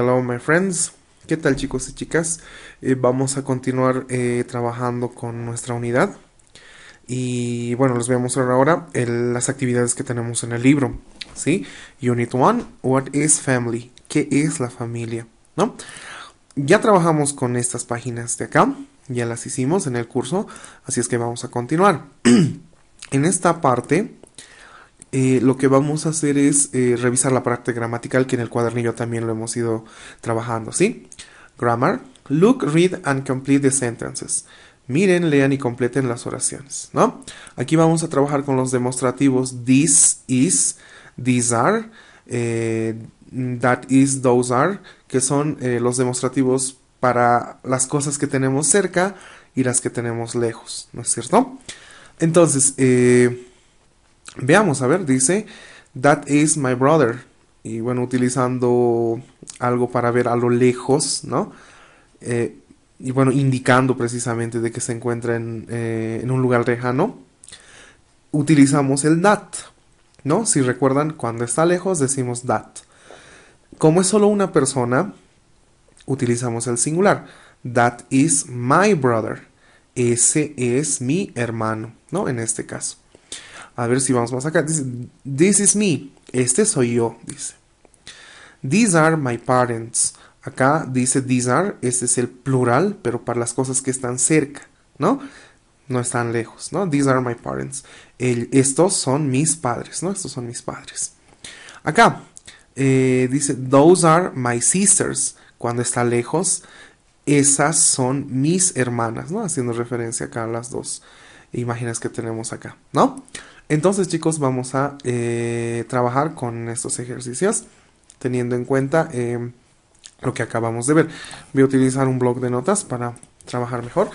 Hello my friends. ¿Qué tal chicos y chicas? Eh, vamos a continuar eh, trabajando con nuestra unidad. Y bueno, les voy a mostrar ahora las actividades que tenemos en el libro. ¿Sí? Unit 1, What is Family? ¿Qué es la familia? ¿No? Ya trabajamos con estas páginas de acá. Ya las hicimos en el curso. Así es que vamos a continuar. en esta parte eh, lo que vamos a hacer es eh, revisar la parte gramatical que en el cuadernillo también lo hemos ido trabajando, ¿sí? Grammar. Look, read and complete the sentences. Miren, lean y completen las oraciones, ¿no? Aquí vamos a trabajar con los demostrativos this is, these are, eh, that is, those are, que son los demostrativos para las cosas que tenemos cerca y las que tenemos lejos, ¿no es cierto? Entonces, eh, Veamos, a ver, dice, That is my brother. Y bueno, utilizando algo para ver a lo lejos, ¿no? Eh, y bueno, indicando precisamente de que se encuentra en, eh, en un lugar lejano, utilizamos el that, ¿no? Si recuerdan, cuando está lejos decimos that. Como es solo una persona, utilizamos el singular. That is my brother. Ese es mi hermano, ¿no? En este caso. A ver si vamos más acá. Dice, This is me. Este soy yo, dice. These are my parents. Acá dice these are, este es el plural, pero para las cosas que están cerca, ¿no? No están lejos, ¿no? These are my parents. estos son mis padres, ¿no? Estos son mis padres. Acá eh, dice those are my sisters. Cuando está lejos, esas son mis hermanas, ¿no? Haciendo referencia acá a las dos imágenes que tenemos acá, ¿no? Entonces chicos vamos a eh, trabajar con estos ejercicios teniendo en cuenta em, lo que acabamos de ver. Voy a utilizar un blog de notas para trabajar mejor.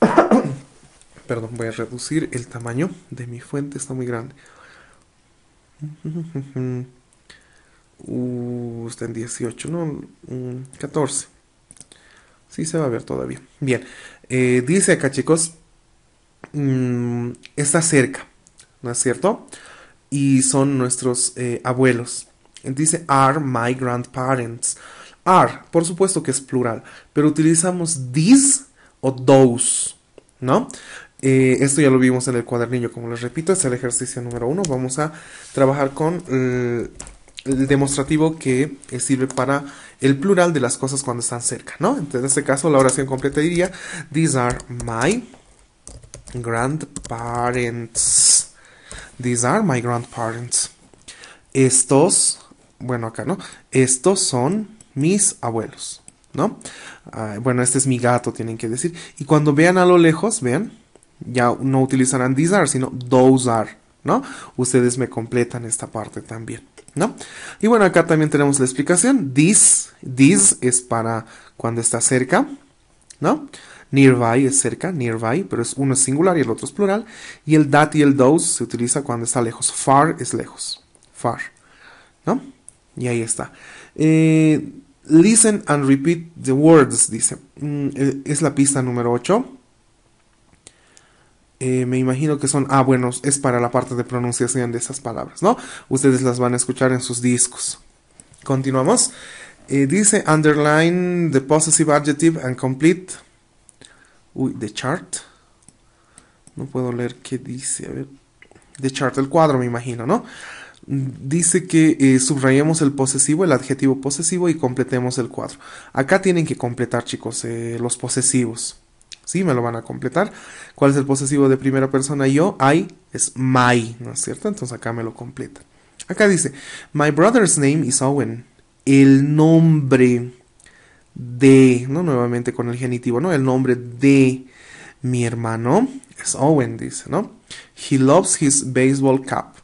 Perdón, voy a reducir el tamaño de mi fuente, está muy grande. Usted uh, está en 18, no, 14. Mm, sí se va a ver todavía. Bien, eh, dice acá chicos, mm, está cerca. ¿no es cierto? Y son nuestros eh, abuelos. Dice are my grandparents. Are, por supuesto que es plural, pero utilizamos these o those, ¿no? Eh, esto ya lo vimos en el cuadernillo, como les repito, es el ejercicio número uno. Vamos a trabajar con eh, el demostrativo que sirve para el plural de las cosas cuando están cerca, ¿no? Entonces, en este caso, la oración completa diría, these are my grandparents. These are my grandparents. Estos, bueno, acá no. Estos son mis abuelos, ¿no? Ah, bueno, este es mi gato, tienen que decir. Y cuando vean a lo lejos, vean, ya no utilizarán these are, sino those are, ¿no? Ustedes me completan esta parte también, ¿no? Y bueno, acá también tenemos la explicación. This, this es para cuando está cerca, ¿no? Nearby es cerca, nearby, pero es uno es singular y el otro es plural. Y el that y el those se utiliza cuando está lejos. Far es lejos. Far. ¿No? Y ahí está. Eh, listen and repeat the words, dice. Mm, eh, es la pista número 8. Eh, me imagino que son, ah, bueno, es para la parte de pronunciación de esas palabras, ¿no? Ustedes las van a escuchar en sus discos. Continuamos. dice underline the possessive adjective and complete Uy, The Chart. No puedo leer qué dice. A ver. The Chart, el cuadro, me imagino, ¿no? Dice que eh, subrayemos el posesivo, el adjetivo posesivo y completemos el cuadro. Acá tienen que completar, chicos, eh, los posesivos. Sí, me lo van a completar. ¿Cuál es el posesivo de primera persona? Yo, I, es my, ¿no es cierto? Entonces acá me lo completa. Acá dice, my brother's name is Owen. El nombre de, ¿no? Nuevamente con el genitivo, ¿no? El nombre de mi hermano es Owen, dice, ¿no? He loves his baseball cap.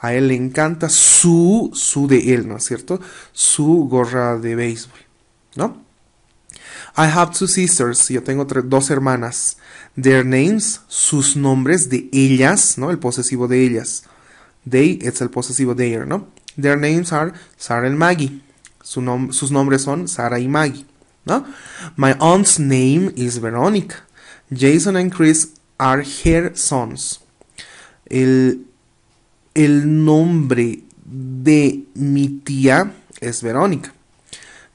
A él le encanta su, su de él, ¿no es cierto? Su gorra de béisbol, ¿no? I have two sisters. Yo tengo dos hermanas. Their names, sus nombres de ellas, ¿no? El posesivo de ellas. They es el posesivo de ella, ¿no? Their names are Sarah y Maggie. sus nombres son Sara y Maggie. ¿no? My aunt's name is Veronica. Jason and Chris are her sons. El, el nombre de mi tía es Verónica.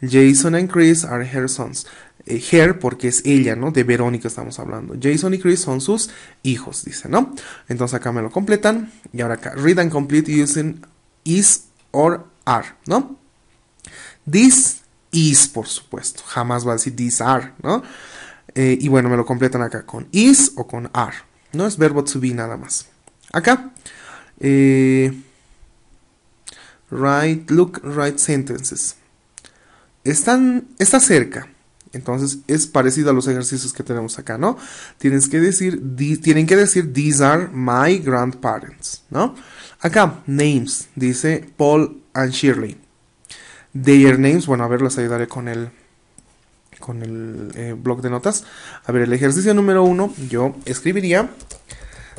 Jason and Chris are her sons. Eh, her porque es ella, ¿no? De Verónica estamos hablando. Jason y Chris son sus hijos, dice, ¿no? Entonces acá me lo completan. Y ahora acá, read and complete using is or are, ¿no? This is, por supuesto. Jamás va a decir these are, ¿no? Eh, y bueno, me lo completan acá con is o con are. No es verbo to be nada más. Acá. write, eh, look, write sentences. Están, está cerca. Entonces es parecido a los ejercicios que tenemos acá, ¿no? Tienes que decir, tienen que decir, these are my grandparents, ¿no? Acá, names, dice Paul and Shirley. Their Names. Bueno, a ver, les ayudaré con el, con el eh, blog de notas. A ver, el ejercicio número uno, yo escribiría,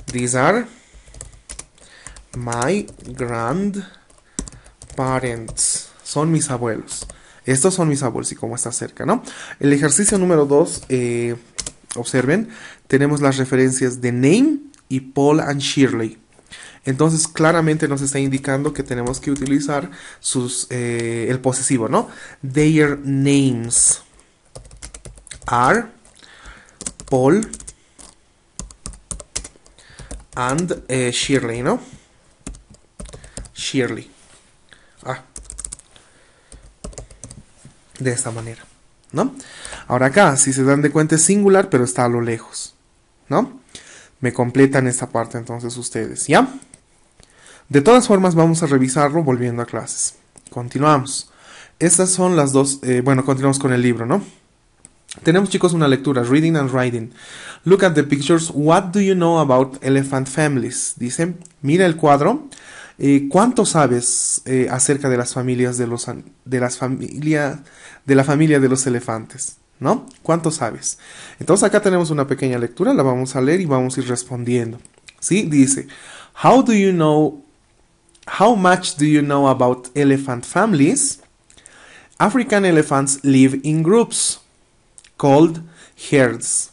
These are my grandparents. Son mis abuelos. Estos son mis abuelos y como está cerca, ¿no? El ejercicio número dos, eh, observen, tenemos las referencias de Name y Paul and Shirley. Entonces claramente nos está indicando que tenemos que utilizar sus, eh, el posesivo, ¿no? Their names are Paul and eh, Shirley, ¿no? Shirley. Ah. De esta manera, ¿no? Ahora acá, si se dan de cuenta es singular, pero está a lo lejos, ¿no? Me completan esta parte entonces ustedes, ¿ya? De todas formas, vamos a revisarlo volviendo a clases. Continuamos. Estas son las dos. Eh, bueno, continuamos con el libro, ¿no? Tenemos chicos una lectura, Reading and Writing. Look at the pictures. What do you know about elephant families? Dice, mira el cuadro. Eh, ¿Cuánto sabes eh, acerca de las familias de los de las familias... de la familia de los elefantes? ¿No? ¿Cuánto sabes? Entonces acá tenemos una pequeña lectura, la vamos a leer y vamos a ir respondiendo. Sí, dice, How do you know How much do you know about elephant families? African elephants live in groups called herds.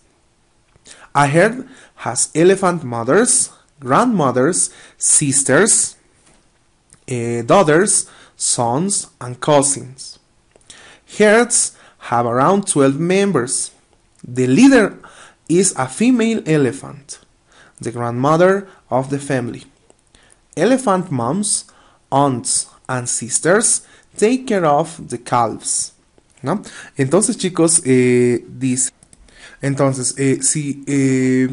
A herd has elephant mothers, grandmothers, sisters, uh, daughters, sons, and cousins. Herds have around 12 members. The leader is a female elephant, the grandmother of the family. elephant moms, aunts and sisters take care of the calves. ¿No? Entonces, chicos, eh, dice. Entonces, eh, si eh,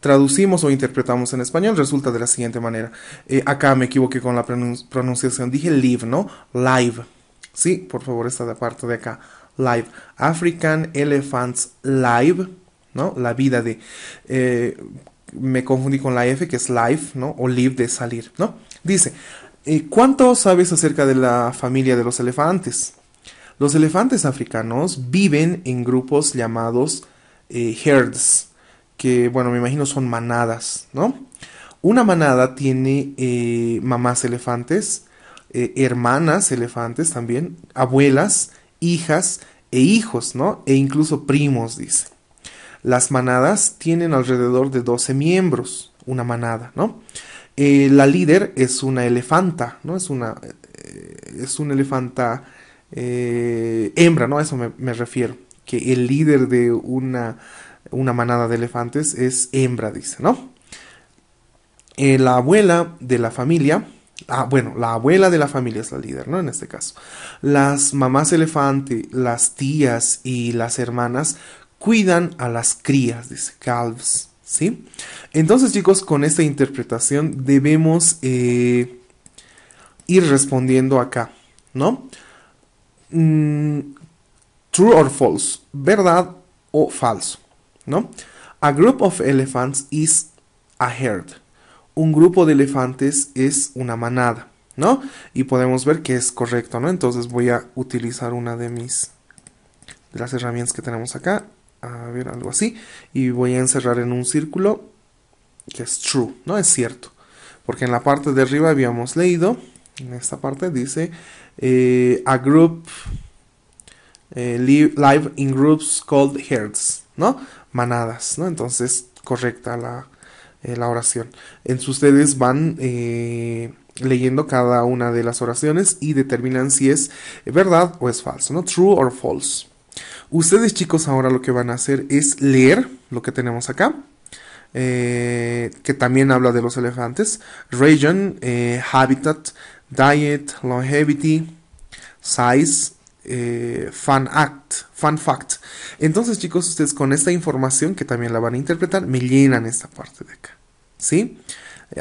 traducimos o interpretamos en español, resulta de la siguiente manera. acá me equivoqué con la pronunciación. Dije live, ¿no? Live. Sí, por favor, esta de parte de acá. Live. African Elephants Live. ¿no? La vida de me confundí con la F, que es life, ¿no? O live de salir, ¿no? Dice, ¿cuánto sabes acerca de la familia de los elefantes? Los elefantes africanos viven en grupos llamados eh, herds, que bueno, me imagino son manadas, ¿no? Una manada tiene eh, mamás elefantes, eh, hermanas elefantes también, abuelas, hijas e hijos, ¿no? E incluso primos, dice. Las manadas tienen alrededor de 12 miembros, una manada, ¿no? Eh, la líder es una elefanta, ¿no? Es una, eh, es una elefanta eh, hembra, ¿no? A eso me, refiero. Que el líder de una, una manada de elefantes es hembra, dice, ¿no? la abuela de la familia, ah, bueno, la abuela de la familia es la líder, ¿no? En este caso. Las mamás elefante, las tías y las hermanas cuidan a las crías, dice calves, ¿sí? Entonces chicos, con esta interpretación debemos eh, ir respondiendo acá, ¿no? Mm, true or false, verdad o falso, ¿no? A group of elephants is a herd. Un grupo de elefantes es una manada, ¿no? Y podemos ver que es correcto, ¿no? Entonces voy a utilizar una de mis de las herramientas que tenemos acá a ver, algo así, y voy a encerrar en un círculo que es true, no es cierto, porque en la parte de arriba habíamos leído, en esta parte dice, eh, a group, eh, live, in groups called herds, ¿no? Manadas, ¿no? Entonces, correcta la, eh, la oración. Entonces ustedes van leyendo cada una de las oraciones y determinan si es verdad o es falso, ¿no? True or false. Ustedes chicos ahora lo que van a hacer es leer lo que tenemos acá. Eh, que también habla de los elefantes. Region, eh, Habitat, Diet, Longevity, Size, eh, Fun Act, Fun Fact. Entonces chicos, ustedes con esta información que también la van a interpretar, me llenan esta parte de acá. ¿Sí?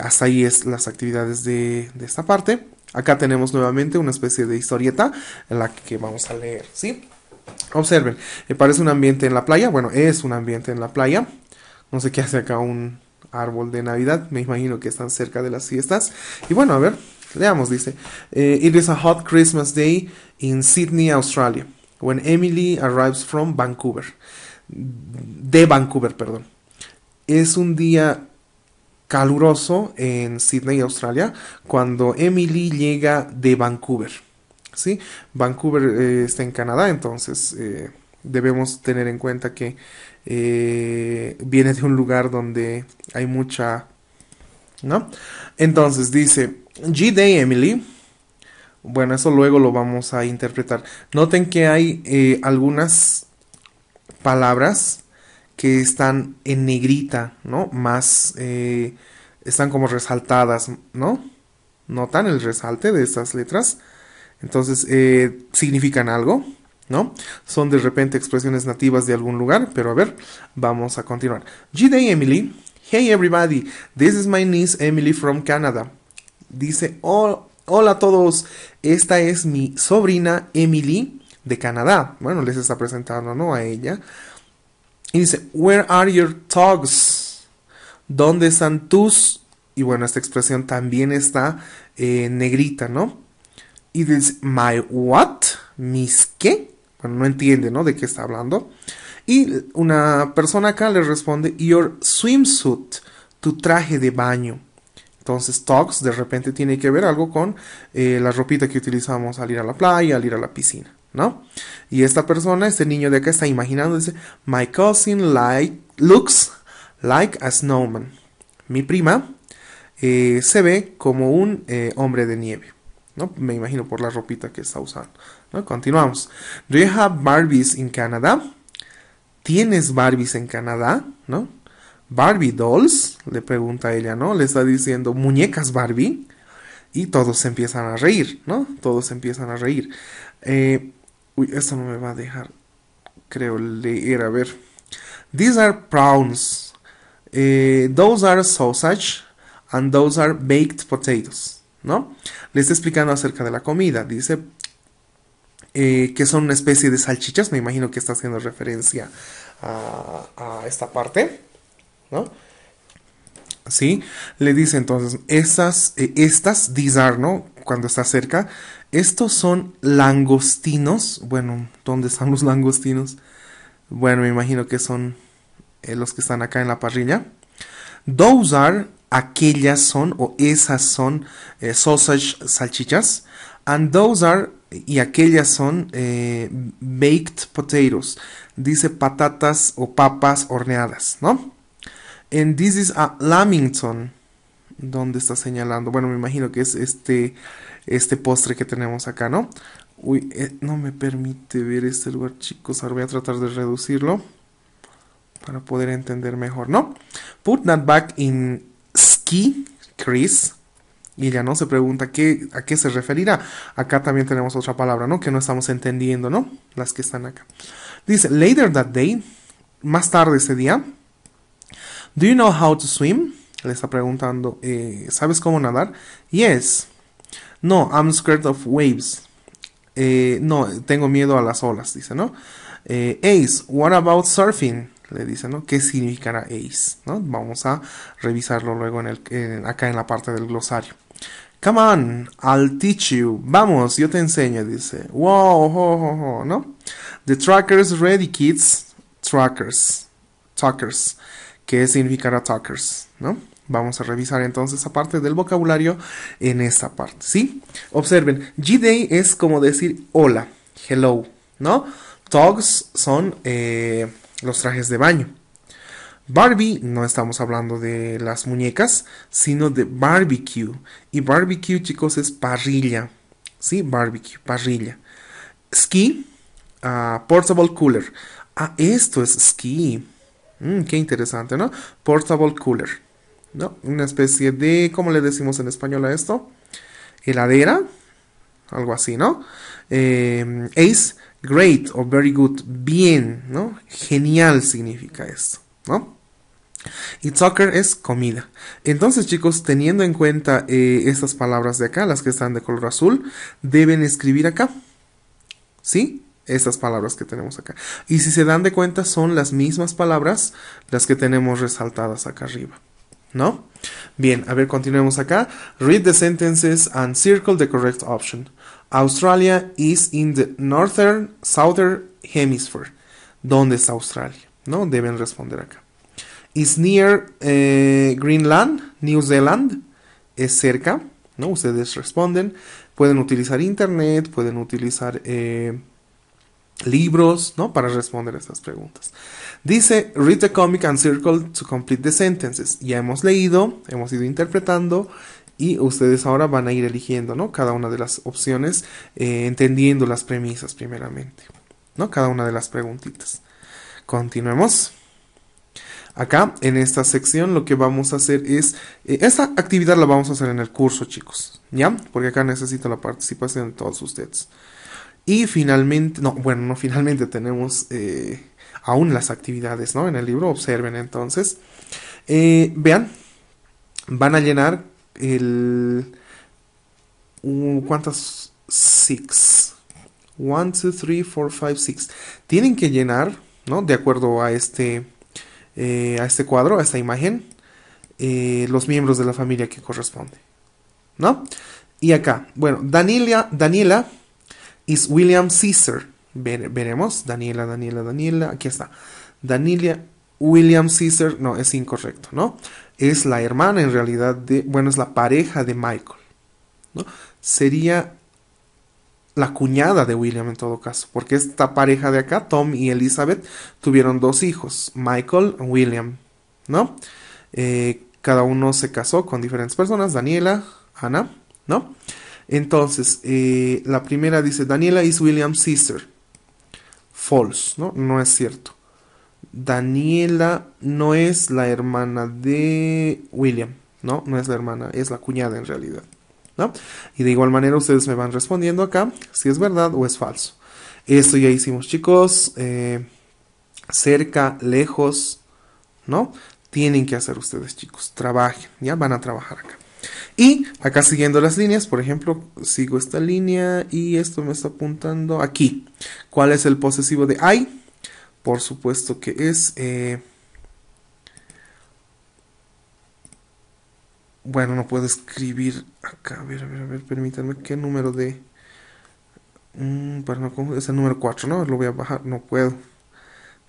Hasta ahí es las actividades de, de esta parte. Acá tenemos nuevamente una especie de historieta en la que vamos a leer, ¿sí? Observen, me eh, parece un ambiente en la playa, bueno, es un ambiente en la playa. No sé qué hace acá un árbol de Navidad, me imagino que están cerca de las fiestas. Y bueno, a ver, leamos, dice, eh, It is a hot Christmas day in Sydney, Australia, when Emily arrives from Vancouver. De Vancouver, perdón. Es un día caluroso en Sydney, Australia, cuando Emily llega de Vancouver. Vancouver eh, está en Canadá, entonces eh, debemos tener en cuenta que eh, viene de un lugar donde hay mucha... Entonces dice G-Day Emily. Bueno, eso luego lo vamos a interpretar. Noten que hay algunas palabras que están en negrita, Más están como resaltadas, ¿no? ¿Notan el resalte de estas letras? Entonces, eh, significan algo, ¿no? Son de repente expresiones nativas de algún lugar, pero a ver, vamos a continuar. G'day Emily. Hey everybody, this is my niece Emily from Canada. Dice, hola a todos, esta es mi sobrina Emily de Canadá. Bueno, les está presentando, ¿no? A ella. Y dice, where are your togs? ¿Dónde están tus? Y bueno, esta expresión también está eh, negrita, ¿no? Y dice, my what? ¿Mis qué? Bueno, no entiende, ¿no? De qué está hablando. Y una persona acá le responde, Your swimsuit, tu traje de baño. Entonces, talks de repente tiene que ver algo con eh, la ropita que utilizamos al ir a la playa, al ir a la piscina, ¿no? Y esta persona, este niño de acá, está imaginando, dice, My cousin looks like a snowman. Mi prima eh, se ve como un eh, hombre de nieve. ¿no? Me imagino por la ropita que está usando. ¿no? Continuamos. Do you have Barbies in Canada? ¿Tienes Barbies en Canadá? ¿No? Barbie dolls, le pregunta ella, ¿no? Le está diciendo muñecas Barbie. Y todos se empiezan a reír, ¿no? Todos se empiezan a reír. Eh, uy, esto no me va a dejar, creo, leer. A ver. These are prawns. Eh, those are sausage. And those are baked potatoes. ¿no? Le está explicando acerca de la comida. Dice eh, que son una especie de salchichas. Me imagino que está haciendo referencia a, esta parte, ¿no? ¿Sí? Le dice entonces, esas, eh, estas, these are, ¿no? Cuando está cerca, estos son langostinos. Bueno, ¿dónde están los langostinos? Bueno, me imagino que son eh, los que están acá en la parrilla. Those are aquellas son o esas son eh, sausage salchichas and those are y aquellas son eh, baked potatoes dice patatas o papas horneadas no and this is a lamington donde está señalando bueno me imagino que es este este postre que tenemos acá no uy eh, no me permite ver este lugar chicos ahora voy a tratar de reducirlo para poder entender mejor no put that back in Key Chris. Y ya no se pregunta qué, a qué se referirá. Acá también tenemos otra palabra, ¿no? Que no estamos entendiendo, ¿no? Las que están acá. Dice, later that day, más tarde ese día. Do you know how to swim? Le está preguntando, eh, ¿sabes cómo nadar? Yes. No, I'm scared of waves. Eh, no, tengo miedo a las olas, dice, ¿no? Eh, Ace, what about surfing? le dice, ¿no? ¿Qué significará ace? ¿no? Vamos a revisarlo luego en el, acá en la parte del glosario. Come on, I'll teach you. Vamos, yo te enseño, dice. Wow, ho, ho, ho, ¿no? The trackers ready, kids. Trackers. Talkers. ¿Qué significará talkers? ¿No? Vamos a revisar entonces esa parte del vocabulario en esta parte, ¿sí? Observen, G-Day es como decir hola, hello, ¿no? Talks son eh, los trajes de baño. Barbie, no estamos hablando de las muñecas, sino de barbecue. Y barbecue, chicos, es parrilla. ¿Sí? Barbecue, parrilla. Ski, ah, portable cooler. Ah, esto es ski. Mm, qué interesante, ¿no? Portable cooler. ¿No? Una especie de, ¿cómo le decimos en español a esto? Heladera. Algo así, ¿no? Eh, Ace Great o very good, bien, ¿no? Genial significa esto, ¿no? Y soccer es comida. Entonces, chicos, teniendo en cuenta eh, estas palabras de acá, las que están de color azul, deben escribir acá. ¿Sí? Estas palabras que tenemos acá. Y si se dan de cuenta, son las mismas palabras las que tenemos resaltadas acá arriba. ¿No? Bien, a ver, continuemos acá. Read the sentences and circle the correct option. Australia is in the northern, southern hemisphere. ¿Dónde está Australia? ¿No? Deben responder acá. Is near eh, Greenland, New Zealand. Es cerca, ¿no? Ustedes responden. Pueden utilizar internet, pueden utilizar eh, libros, ¿no? Para responder estas preguntas. Dice, read the comic and circle to complete the sentences. Ya hemos leído, hemos ido interpretando y ustedes ahora van a ir eligiendo, ¿no? Cada una de las opciones, eh, entendiendo las premisas primeramente, ¿no? Cada una de las preguntitas. Continuemos. Acá, en esta sección, lo que vamos a hacer es, eh, esta actividad la vamos a hacer en el curso, chicos, ¿ya? Porque acá necesito la participación de todos ustedes. Y finalmente, no, bueno, no finalmente tenemos eh, aún las actividades, ¿no? En el libro, observen entonces. vean, van a llenar el... ¿Cuántas? Six. 1, 2, 3, 4, 5, 6 Tienen que llenar, ¿no? De acuerdo a este, eh, a este cuadro, a esta imagen, eh, los miembros de la familia que corresponde, ¿no? Y acá, bueno, Daniela, Daniela is William Caesar. veremos, Daniela, Daniela, Daniela, aquí está. Daniela, William Caesar, no, es incorrecto, ¿no? es la hermana en realidad de, bueno, es la pareja de Michael, ¿no? Sería la cuñada de William en todo caso, porque esta pareja de acá, Tom y Elizabeth, tuvieron dos hijos, Michael y William, ¿no? Eh, cada uno se casó con diferentes personas, Daniela, Ana, ¿no? Entonces, eh, la primera dice, Daniela is William's sister. False, ¿no? No es cierto. Daniela no es la hermana de William, ¿no? No es la hermana, es la cuñada en realidad, ¿no? Y de igual manera ustedes me van respondiendo acá si es verdad o es falso. Esto ya hicimos, chicos. Eh, cerca, lejos, ¿no? Tienen que hacer ustedes, chicos. Trabajen, ya van a trabajar acá. Y acá siguiendo las líneas, por ejemplo, sigo esta línea y esto me está apuntando aquí. ¿Cuál es el posesivo de I? por supuesto que es eh, bueno no puedo escribir acá a ver a ver a ver permítanme qué número de mm, es el número 4 no lo voy a bajar no puedo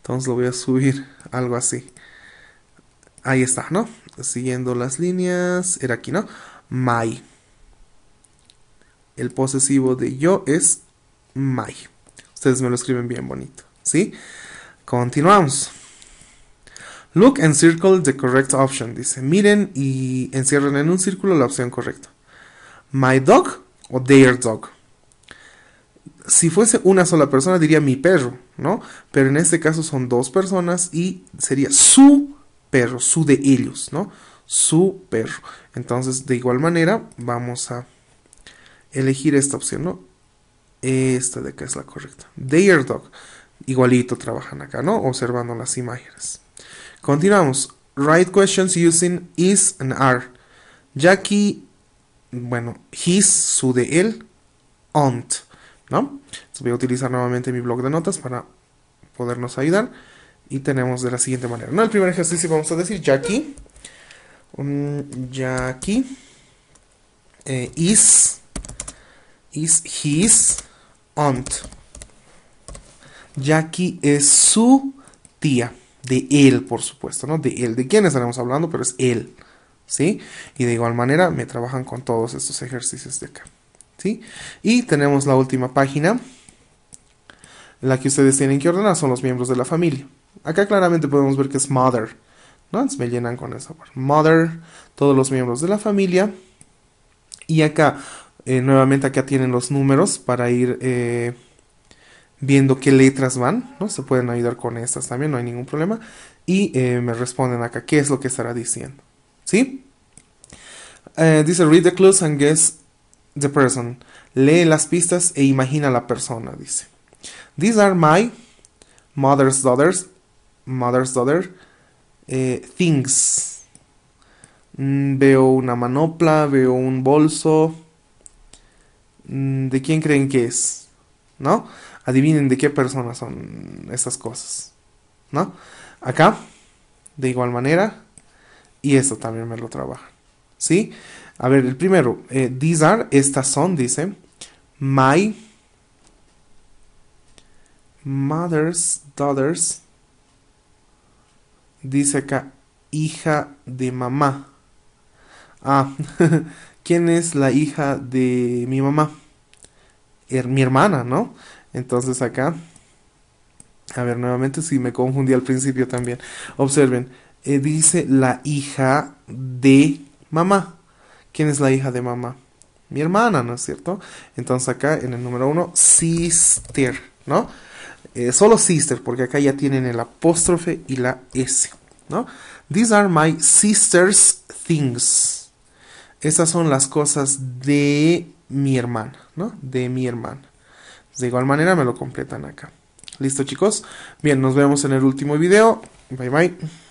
entonces lo voy a subir algo así ahí está no siguiendo las líneas era aquí no my el posesivo de yo es my ustedes me lo escriben bien bonito sí Continuamos. Look and circle the correct option. Dice, miren y encierren en un círculo la opción correcta. My dog o their dog. Si fuese una sola persona diría mi perro, ¿no? Pero en este caso son dos personas y sería su perro, su de ellos, ¿no? Su perro. Entonces, de igual manera, vamos a elegir esta opción, ¿no? Esta de acá es la correcta. Their dog. Igualito trabajan acá, ¿no? Observando las imágenes. Continuamos. Write questions using is and are. Jackie bueno, his, su de él, Aunt ¿no? voy a utilizar nuevamente mi blog de notas para podernos ayudar. Y tenemos de la siguiente manera, ¿no? El primer ejercicio vamos a decir Jackie Jackie eh, is, is his aunt. Jackie es su tía, de él, por supuesto, ¿no? De él, de quién estaremos hablando, pero es él, ¿sí? Y de igual manera me trabajan con todos estos ejercicios de acá, ¿sí? Y tenemos la última página, la que ustedes tienen que ordenar son los miembros de la familia. Acá claramente podemos ver que es mother, ¿no? me llenan con esa palabra, Mother, todos los miembros de la familia. Y acá, eh, nuevamente acá tienen los números para ir... Eh, viendo qué letras van, ¿no? Se pueden ayudar con estas también, no hay ningún problema. Y eh, me responden acá qué es lo que estará diciendo. ¿Sí? Eh, dice, read the clues and guess the person. Lee las pistas e imagina la persona, dice. These are my mother's daughters, mother's daughter, eh, things. Mm, veo una manopla, veo un bolso. Mm, ¿De quién creen que es? ¿No? adivinen de qué persona son estas cosas, ¿no? Acá, de igual manera, y esto también me lo trabaja, ¿sí? A ver, el primero, eh, these are, estas son, dice, my mother's daughters, dice acá, hija de mamá. Ah, ¿quién es la hija de mi mamá? mi hermana, ¿no? Entonces acá, a ver nuevamente si me confundí al principio también. Observen, eh, dice la hija de mamá. ¿Quién es la hija de mamá? Mi hermana, ¿no es cierto? Entonces acá en el número uno, sister, ¿no? Eh, solo sister, porque acá ya tienen el apóstrofe y la S, ¿no? These are my sister's things. Estas son las cosas de mi hermano, ¿no? De mi hermana. Pues, de igual manera me lo completan acá. ¿Listo chicos? Bien, nos vemos en el último video. Bye bye.